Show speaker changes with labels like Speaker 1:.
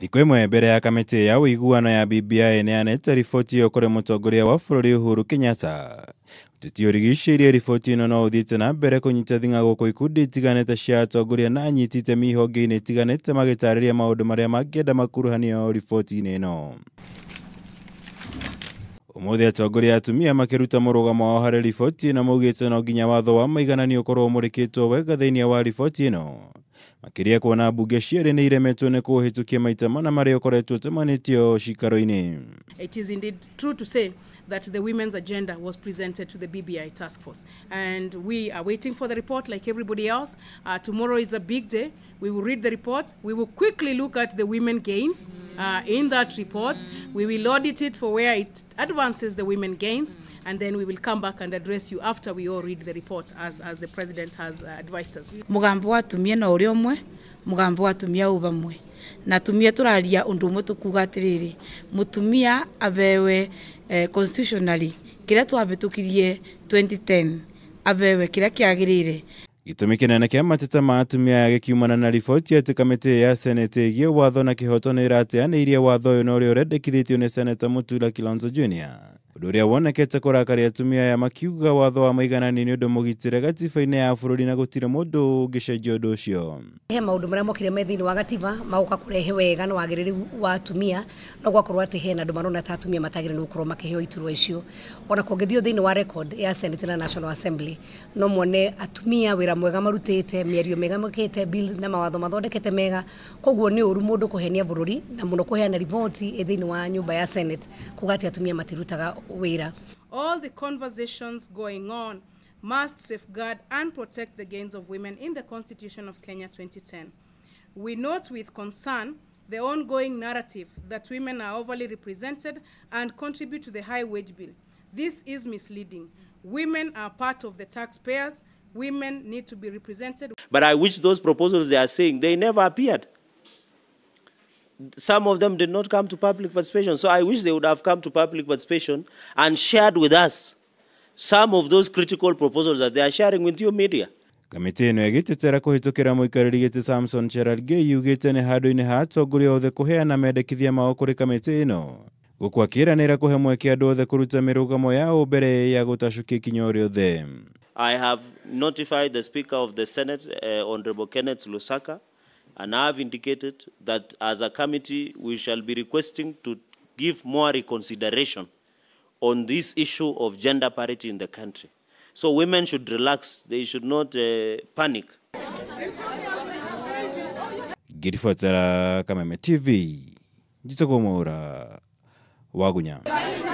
Speaker 1: Thiku mwe mbere ya kamĩtĩ ya ũiguano ya BBI neanĩte riboti ĩyo kũrĩ mũtongoria wa bũrũri Uhuru Kenyatta. Ũteti ũrigicĩirie riboti ĩno no ũthiĩte na mbere kũnyita thing'a gũkũ ikundi itiganĩte cia atongoria na anyiti itemi ihonge-inĩ itiganĩte magĩtarĩria maũndũ marĩa mangĩenda makuruhanio riboti-inĩ ĩno. Ũmũthĩ atongoria atumia makĩruta mũrũgamo wao harĩ riboti ĩno maugĩte no nginya watho wa maigananio ũkorwo ũmũrĩkĩtwo wega thĩinĩ wa riboti ĩno makiria kuona mbunge cierĩ nĩ iremetwo nĩ kũhĩtũkia maita mana marĩa ũkoretwo ũtemanĩtio cikaro-inĩ
Speaker 2: It is indeed true to say that the women's agenda was presented to the BBI task force. And we are waiting for the report like everybody else. Uh, tomorrow is a big day. We will read the report. We will quickly look at the women gains uh, in that report. We will audit it for where it advances the women gains. And then we will come back and address you after we all read the report as, as the president has uh, advised us. Mugambo wa na uri uri mugambo wa tumia uba mwe na tumia turaria undu umwe tukuga atiriri mutumia abewe eh, constitutionally kiria twabitukirie 2010 abewe kiria kiagirire
Speaker 1: gĩtũmi nene kĩa mateta ma atumia aya gĩkiumana na riboti atĩ kamĩtĩ ya seneti ĩgiĩ watho na kĩhoto nĩ ĩrateanĩirie watho ũyũ na ũrĩa ũrendekithĩtio nĩ seneta mutula kilonzo junior undu uria wonekete kurakaria atumia aya makiuga watho wa maiganani ni undu mugitire gatiba-ini ya bururi na gutire mundu ungicenjia undu ucio
Speaker 3: he maundu maria mokire me thiini wa gatiba maguka kurehe wega na wagiriru wa atumia no gwakorwo ati hena andu marona ta atumia matagiriirwo gukorwo makiheo iturwa icio ona kungithio thiini wa record ya senate na national assembly no mwone atumia wira mwega marutite mĩario mĩega makite bill na mawatho mathondekete mega koguo nĩ ũru mũndũ kũhenia bururi na muno kuheana riboti thiini wa nyumba ya senate kugati atumia matirutaga waiter.
Speaker 2: All the conversations going on must safeguard and protect the gains of women in the Constitution of Kenya 2010. We note with concern the ongoing narrative that women are overly represented and contribute to the high wage bill. This is misleading. Women are part of the taxpayers. Women need to be represented.
Speaker 4: But I wish those proposals they are saying, they never appeared. some of them did not come to public participation. So I wish they would have come to public participation and shared with us some of those critical proposals that they are sharing with your media.
Speaker 1: kamĩtĩ ĩno ĩgĩtetera kũhĩtũkĩra mũikarĩri gĩtĩ samson cherargei yugĩte nĩ handũ-inĩ ha atongoria othe kũheana mendekithia mao kũrĩ kamĩtĩ ĩno gũkũ akĩĩranĩra kũhe mweke andũ othe kũruta mĩrũgamo yao mbere ya gũtacukia ikinya ũrĩa othe I
Speaker 4: have notified the Speaker of the Senate, uh, Honorable Kenneth Lusaka, and I have indicated that as a committee we shall be requesting to give more reconsideration on this issue of gender parity in the country. So women should relax, they should not uh, panic.
Speaker 1: Gidifotera Kameme TV, Jitokomora, Mora, Wagunya.